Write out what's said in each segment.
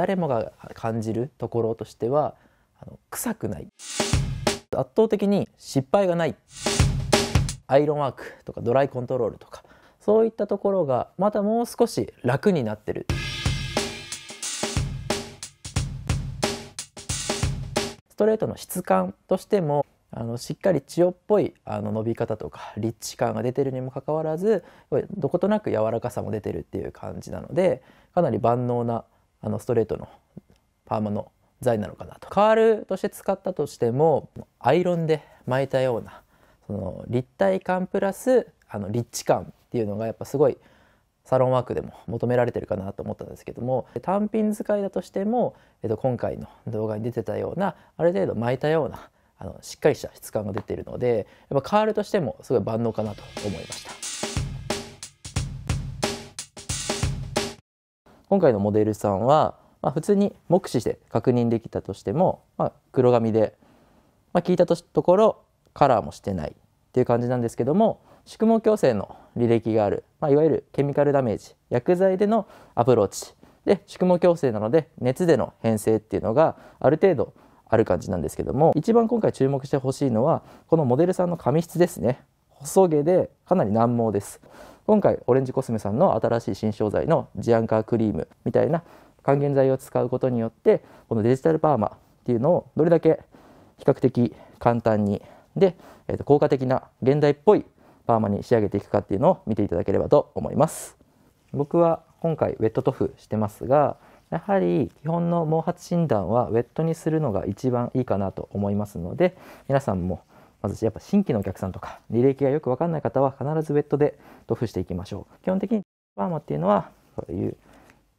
誰もが感じるところとしてはあの臭くない圧倒的に失敗がないアイロンワークとかドライコントロールとかそういったところがまたもう少し楽になってるストレートの質感としてもあのしっかり千代っぽいあの伸び方とかリッチ感が出てるにもかかわらずどことなく柔らかさも出てるっていう感じなのでかなり万能なあのストレートのパーマの材なのかなとカールとして使ったとしてもアイロンで巻いたようなその立体感プラスあのリッチ感っていうのがやっぱすごいサロンワークでも求められてるかなと思ったんですけども単品使いだとしても、えっと、今回の動画に出てたようなある程度巻いたようなあのしっかりした質感が出ているのでやっぱカールとしてもすごい万能かなと思いました。今回のモデルさんは、まあ、普通に目視して確認できたとしても、まあ、黒髪で、まあ、聞いたところカラーもしてないっていう感じなんですけども宿毛矯正の履歴がある、まあ、いわゆるケミカルダメージ薬剤でのアプローチで宿毛矯正なので熱での変性っていうのがある程度ある感じなんですけども一番今回注目してほしいのはこのモデルさんの髪質ですね細毛でかなり難毛です今回オレンジコスメさんの新しい新商材のジアンカークリームみたいな還元剤を使うことによってこのデジタルパーマっていうのをどれだけ比較的簡単にで、えー、と効果的な現代っぽいパーマに仕上げていくかっていうのを見ていただければと思います僕は今回ウェット塗布してますがやはり基本の毛髪診断はウェットにするのが一番いいかなと思いますので皆さんもまずやっぱ新規のお客さんとか履歴がよく分かんない方は必ずウェットで塗布していきましょう基本的にパーマっていうのはこういう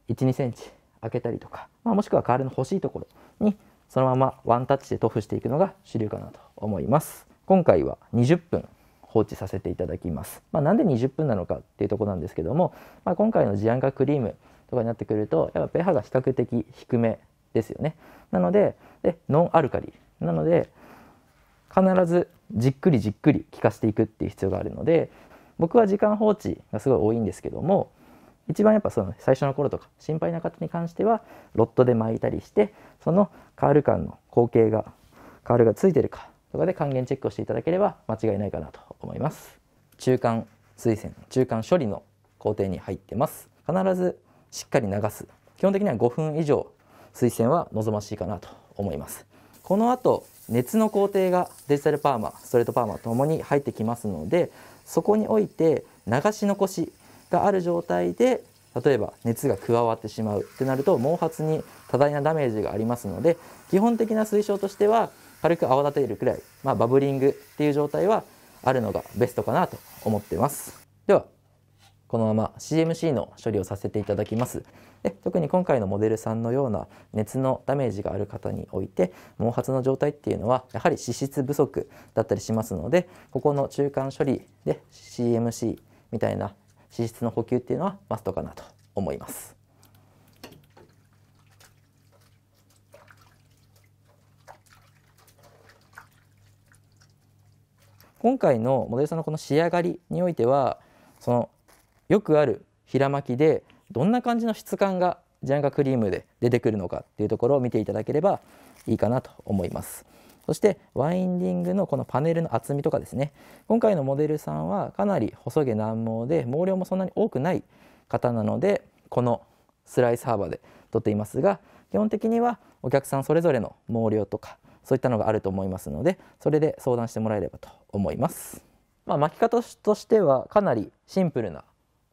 12センチ開けたりとか、まあ、もしくはカールの欲しいところにそのままワンタッチで塗布していくのが主流かなと思います今回は20分放置させていただきます、まあ、なんで20分なのかっていうとこなんですけども、まあ、今回のジアンカクリームとかになってくるとやっぱペ h が比較的低めですよねなのででノンアルカリなので必ずじっくりじっくり効かせていくっていう必要があるので僕は時間放置がすごい多いんですけども一番やっぱその最初の頃とか心配な方に関してはロットで巻いたりしてそのカール感の光景がカールがついてるかとかで還元チェックをしていただければ間違いないかなと思います中間推薦中間処理の工程に入ってます必ずしっかり流す基本的には5分以上推薦は望ましいかなと思いますこの後熱の工程がデジタルパーマストレートパーマともに入ってきますのでそこにおいて流し残しがある状態で例えば熱が加わってしまうってなると毛髪に多大なダメージがありますので基本的な推奨としては軽く泡立てるくらい、まあ、バブリングっていう状態はあるのがベストかなと思ってます。ではこのまま CMC の処理をさせていただきますで特に今回のモデルさんのような熱のダメージがある方において毛髪の状態っていうのはやはり脂質不足だったりしますのでここの中間処理で CMC みたいな脂質の補給っていうのはマストかなと思います。今回のモデルさんのこの仕上がりにおいてはそのよくある平巻きでどんな感じの質感がジャンガクリームで出てくるのかっていうところを見ていただければいいかなと思います。そしてワインディングのこのパネルの厚みとかですね今回のモデルさんはかなり細毛難毛で毛量もそんなに多くない方なのでこのスライス幅で撮っていますが基本的にはお客さんそれぞれの毛量とかそういったのがあると思いますのでそれで相談してもらえればと思います、まあ、巻き方としてはかなりシンプルな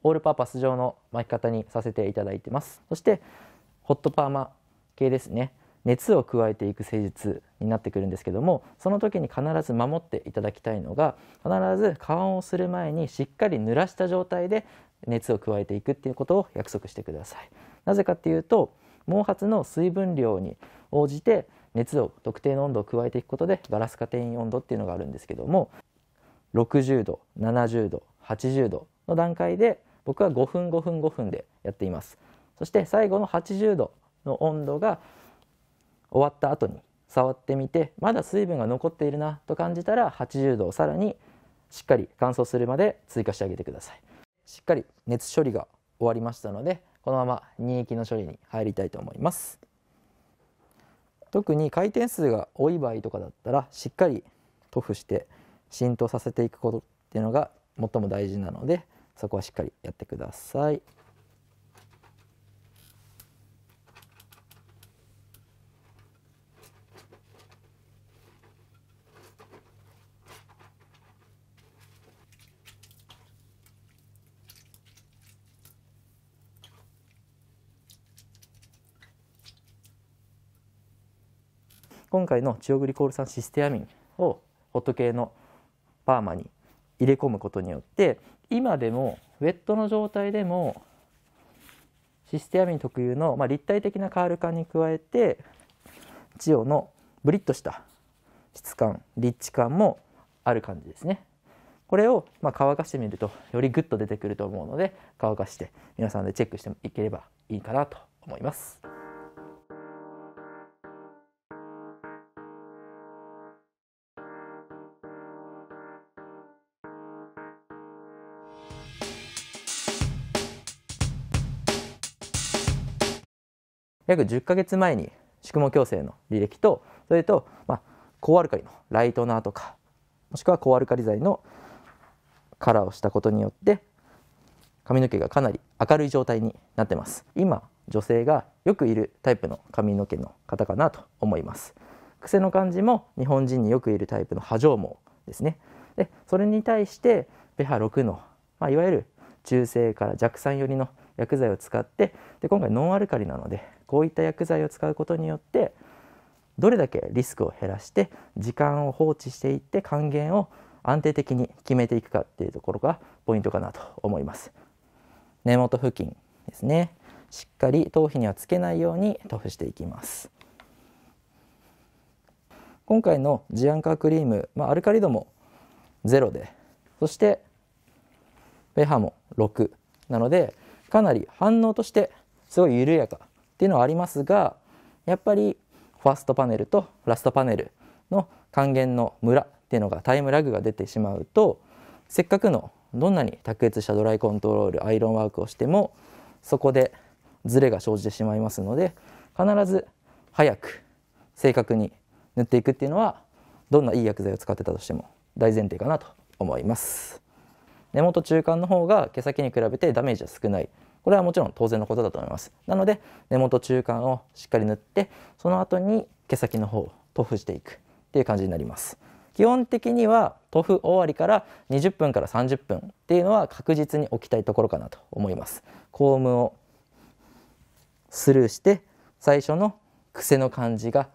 オールパーパス状の巻き方にさせていただいてますそしてホットパーマ系ですね熱を加えていく施術になってくるんですけどもその時に必ず守っていただきたいのが必ず乾をする前にしっかり濡らした状態で熱を加えていくっていうことを約束してくださいなぜかっていうと毛髪の水分量に応じて熱を特定の温度を加えていくことでガラスカテイ温度っていうのがあるんですけども60度70度80度の段階で僕は5分5分5分でやっていますそして最後の80度の温度が終わった後に触ってみてまだ水分が残っているなと感じたら80度をさらにしっかり乾燥するまで追加してあげてくださいしっかり熱処理が終わりましたのでこのまま乳液の処理に入りたいと思います特に回転数が多い場合とかだったらしっかり塗布して浸透させていくことっていうのが最も大事なのでそこはしっかりやってください。今回のチオグリコール酸システアミンをホット系のパーマに入れ込むことによって今でもウェットの状態でもシステアミン特有の、まあ、立体的なカール感に加えてチオのブリッとした質感リッチ感もある感じですねこれをまあ乾かしてみるとよりグッと出てくると思うので乾かして皆さんでチェックしていければいいかなと思います。約10ヶ月前に宿毛矯正の履歴とそれと、まあ、高アルカリのライトナーとかもしくは高アルカリ剤のカラーをしたことによって髪の毛がかなり明るい状態になってます今女性がよくいるタイプの髪の毛の方かなと思います癖の感じも日本人によくいるタイプの波状毛ですねでそれに対してベハ6の、まあ、いわゆる中性から弱酸寄りの薬剤を使ってで今回ノンアルカリなのでこういった薬剤を使うことによってどれだけリスクを減らして時間を放置していって還元を安定的に決めていくかっていうところがポイントかなと思います根元付近ですねしっかり頭皮にはつけないように塗布していきます今回のジアンカークリーム、まあ、アルカリ度も0でそして p ハも6なのでかなり反応としてすごい緩やかっていうのはありますがやっぱりファーストパネルとラストパネルの還元のムラっていうのがタイムラグが出てしまうとせっかくのどんなに卓越したドライコントロールアイロンワークをしてもそこでズレが生じてしまいますので必ず早く正確に塗っていくっていうのはどんないい薬剤を使ってたとしても大前提かなと思います。根元中間の方が毛先に比べてダメージは少ないこれはもちろん当然のことだと思いますなので根元中間をしっかり塗ってその後に毛先の方を塗布していくっていう感じになります基本的には塗布終わりから20分から30分っていうのは確実に置きたいところかなと思いますコームをスルーして最初の癖の感じが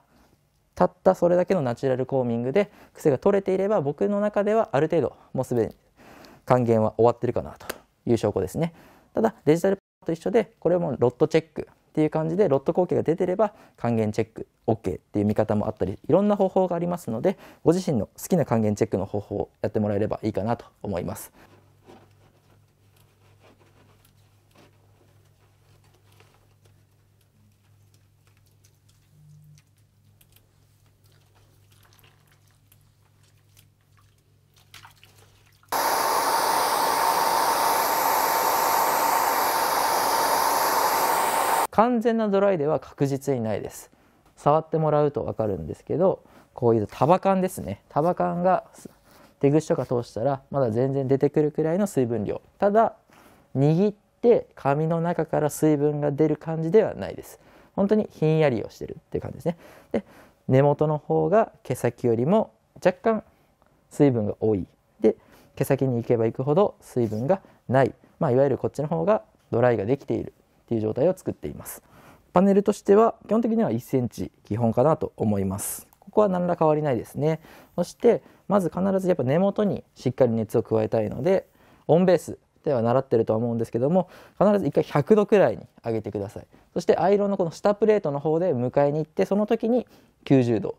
たったそれだけのナチュラルコーミングで癖が取れていれば僕の中ではある程度もうすでに還元は終わってるかなという証拠ですね。ただデジタルと一緒でこれもロットチェックっていう感じでロット光景が出てれば還元チェック OK っていう見方もあったりいろんな方法がありますのでご自身の好きな還元チェックの方法をやってもらえればいいかなと思います。完全なドライでは確実にないです触ってもらうと分かるんですけどこういう束感ですね束感が手口とか通したらまだ全然出てくるくらいの水分量ただ握って髪の中から水分が出る感じではないです本当にひんやりをしてるっていう感じですねで根元の方が毛先よりも若干水分が多いで毛先に行けば行くほど水分がない、まあ、いわゆるこっちの方がドライができているっていう状態を作っています。パネルとしては基本的には1 c m 基本かなと思います。ここは何ら変わりないですね。そしてまず必ずやっぱ根元にしっかり熱を加えたいのでオンベースでは習ってるとは思うんですけども必ず1回100度くらいに上げてくださいそしてアイロンのこの下プレートの方で迎えに行ってその時に90度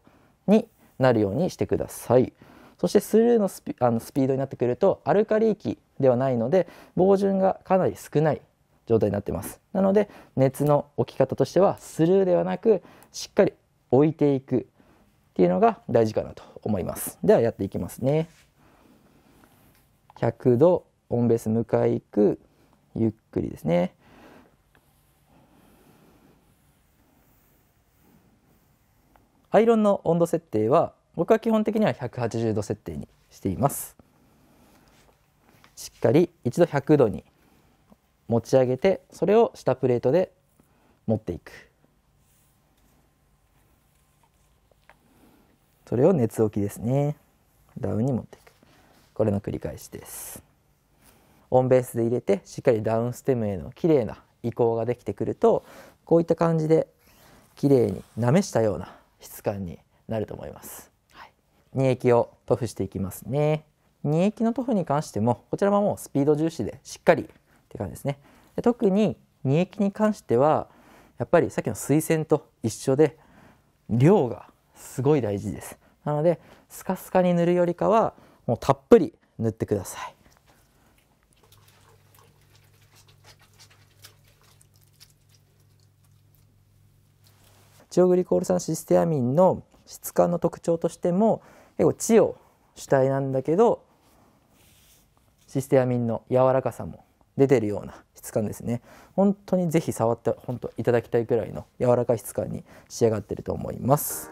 になるようにしてくださいそしてスルーのスピあのスピードになってくるとアルカリ域ではないので防潤がかなり少ない状態になってますなので熱の置き方としてはスルーではなくしっかり置いていくっていうのが大事かなと思いますではやっていきますね100度オンベース向かいくゆっくりですねアイロンの温度設定は僕は基本的には180度設定にしていますしっかり一度100度に持ち上げてそれを下プレートで持っていくそれを熱置きですねダウンに持っていくこれの繰り返しですオンベースで入れてしっかりダウンステムへの綺麗な移行ができてくるとこういった感じで綺麗になめしたような質感になると思います、はい、液を塗布していきますね二液の塗布に関してもこちらはもうスピード重視でしっかりって感じですね。特に二液に関してはやっぱりさっきの水洗と一緒で量がすごい大事です。なのでスカスカに塗るよりかはもうたっぷり塗ってください。チオグリコール酸システアミンの質感の特徴としても結構チオ主体なんだけどシステアミンの柔らかさも出てるような質感ですね本当にぜひ触って本当いただきたいくらいの柔らかい質感に仕上がってると思います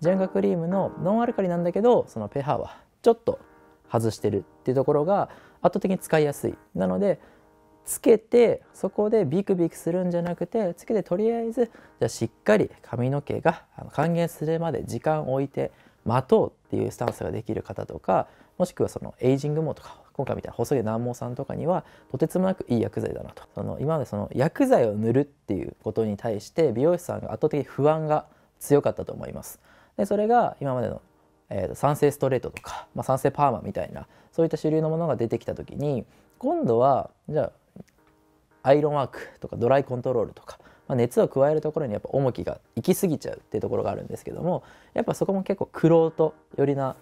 ジャンガクリームのノンアルカリなんだけどそのペハはちょっと外してるっていうところが圧倒的に使いやすいなのでつけてそこでビクビクするんじゃなくてつけてとりあえずじゃしっかり髪の毛が還元するまで時間を置いて待とうっていうスタンスができる方とかもしくはそのエイジングモーとか今回みたいな細毛難毛さんとかにはとてつもなくいい薬剤だなとその今までその薬剤を塗るっていうことに対して美容師さんが圧倒的に不安が強かったと思います。でそれが今までのえー、と酸性ストレートとか、まあ、酸性パーマみたいなそういった主流のものが出てきた時に今度はじゃあアイロンワークとかドライコントロールとか、まあ、熱を加えるところにやっぱ重きが行き過ぎちゃうっていうところがあるんですけどもやっぱそこも結構苦労と寄りな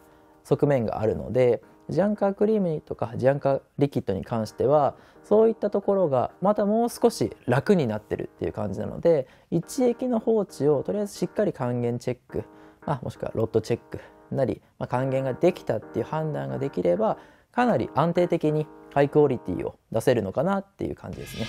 側面があるのでジャンカークリームとかジャンカーリキッドに関してはそういったところがまたもう少し楽になってるっていう感じなので一液の放置をとりあえずしっかり還元チェック、まあ、もしくはロットチェックなり、まあ、還元ができたっていう判断ができればかなり安定的にハイクオリティを出せるのかなっていう感じですね。